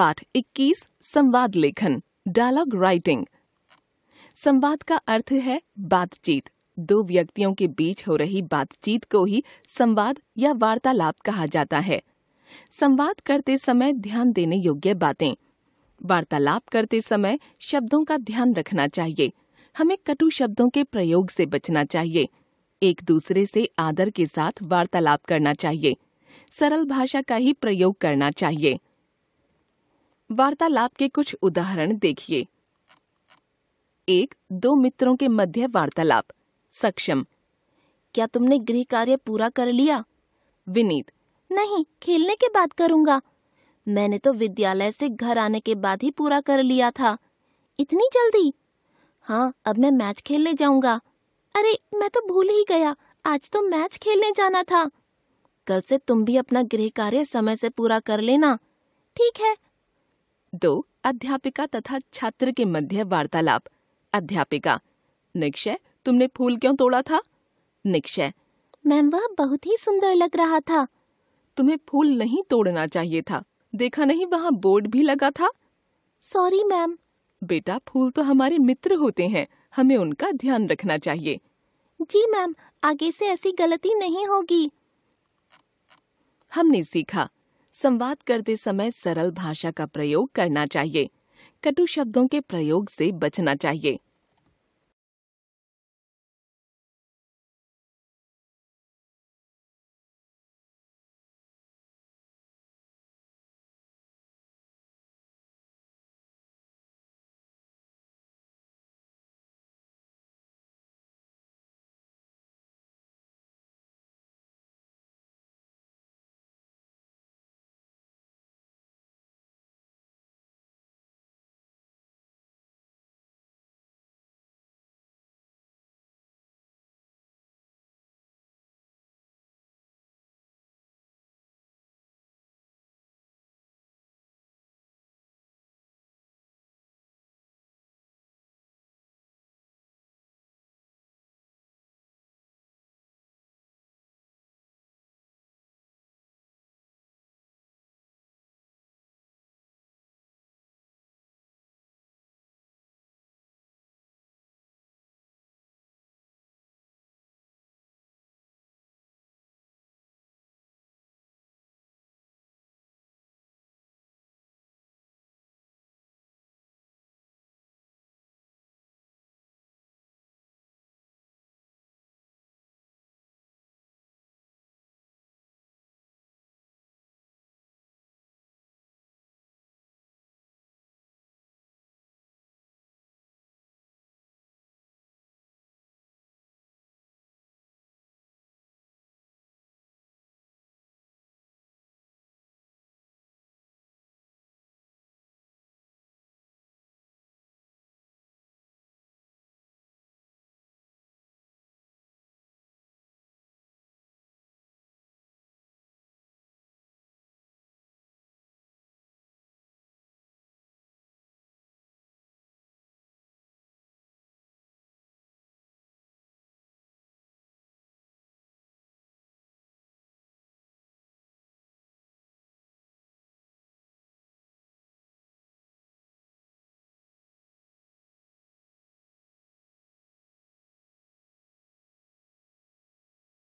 पाठ 21 संवाद लेखन डायलॉग राइटिंग संवाद का अर्थ है बातचीत दो व्यक्तियों के बीच हो रही बातचीत को ही संवाद या वार्तालाप कहा जाता है संवाद करते समय ध्यान देने योग्य बातें वार्तालाप करते समय शब्दों का ध्यान रखना चाहिए हमें कटु शब्दों के प्रयोग से बचना चाहिए एक दूसरे से आदर के साथ वार्तालाप करना चाहिए सरल भाषा का ही प्रयोग करना चाहिए वार्तालाप के कुछ उदाहरण देखिए एक दो मित्रों के मध्य वार्तालाप सक्षम क्या तुमने गृह कार्य पूरा कर लिया विनीत नहीं खेलने के बाद करूंगा मैंने तो विद्यालय से घर आने के बाद ही पूरा कर लिया था इतनी जल्दी हाँ अब मैं मैच खेलने जाऊंगा अरे मैं तो भूल ही गया आज तो मैच खेलने जाना था कल से तुम भी अपना गृह कार्य समय से पूरा कर लेना ठीक है दो अध्यापिका तथा छात्र के मध्य वार्तालाप अध्यापिका निक्षय तुमने फूल क्यों तोड़ा था निक्षय मैम वह बहुत ही सुंदर लग रहा था तुम्हें फूल नहीं तोड़ना चाहिए था देखा नहीं वहाँ बोर्ड भी लगा था सॉरी मैम बेटा फूल तो हमारे मित्र होते हैं हमें उनका ध्यान रखना चाहिए जी मैम आगे से ऐसी गलती नहीं होगी हमने सीखा संवाद करते समय सरल भाषा का प्रयोग करना चाहिए कटु शब्दों के प्रयोग से बचना चाहिए